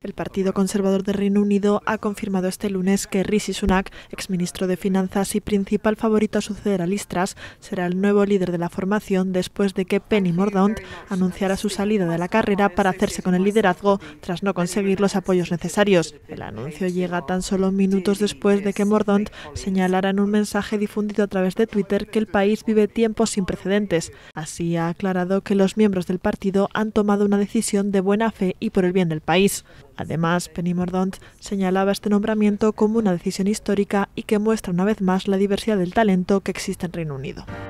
El Partido Conservador de Reino Unido ha confirmado este lunes que Rishi Sunak, exministro de Finanzas y principal favorito a suceder a Listras, será el nuevo líder de la formación después de que Penny Mordaunt anunciara su salida de la carrera para hacerse con el liderazgo tras no conseguir los apoyos necesarios. El anuncio llega tan solo minutos después de que Mordaunt señalara en un mensaje difundido a través de Twitter que el país vive tiempos sin precedentes. Así ha aclarado que los miembros del partido han tomado una decisión de de buena fe y por el bien del país. Además, Penny Mordaunt señalaba este nombramiento como una decisión histórica y que muestra una vez más la diversidad del talento que existe en Reino Unido.